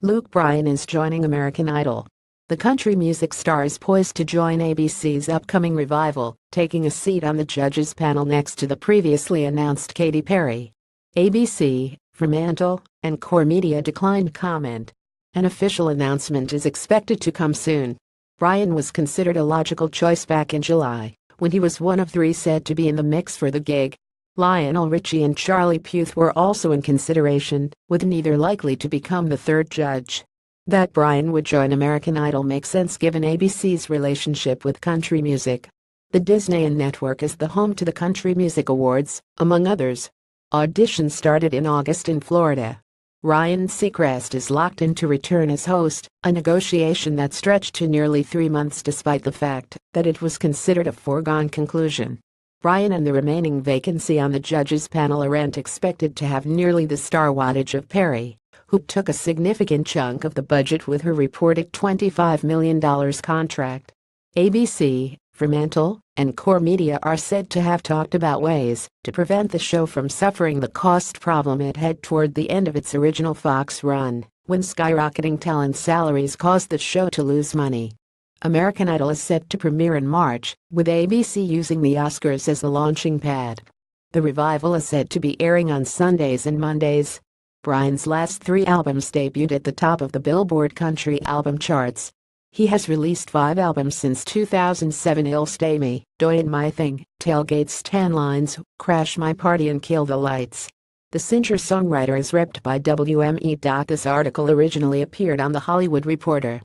Luke Bryan is joining American Idol. The country music star is poised to join ABC's upcoming revival, taking a seat on the judges panel next to the previously announced Katy Perry. ABC, Fremantle, and Core Media declined comment. An official announcement is expected to come soon. Bryan was considered a logical choice back in July, when he was one of three said to be in the mix for the gig, Lionel Richie and Charlie Puth were also in consideration, with neither likely to become the third judge. That Brian would join American Idol makes sense given ABC's relationship with country music. The Disney Network is the home to the Country Music Awards, among others. Auditions started in August in Florida. Ryan Seacrest is locked in to return as host, a negotiation that stretched to nearly three months despite the fact that it was considered a foregone conclusion. Ryan and the remaining vacancy on the judges panel aren't expected to have nearly the star wattage of Perry, who took a significant chunk of the budget with her reported $25 million contract. ABC, Fremantle, and Core Media are said to have talked about ways to prevent the show from suffering the cost problem it had toward the end of its original Fox run, when skyrocketing talent salaries caused the show to lose money. American Idol is set to premiere in March, with ABC using the Oscars as the launching pad. The revival is set to be airing on Sundays and Mondays. Brian's last three albums debuted at the top of the Billboard Country Album Charts. He has released five albums since 2007 "Ill Stay Me, Doin' My Thing, Tailgates Tan Lines, Crash My Party and Kill the Lights. The singer-songwriter is repped by WME. This article originally appeared on The Hollywood Reporter.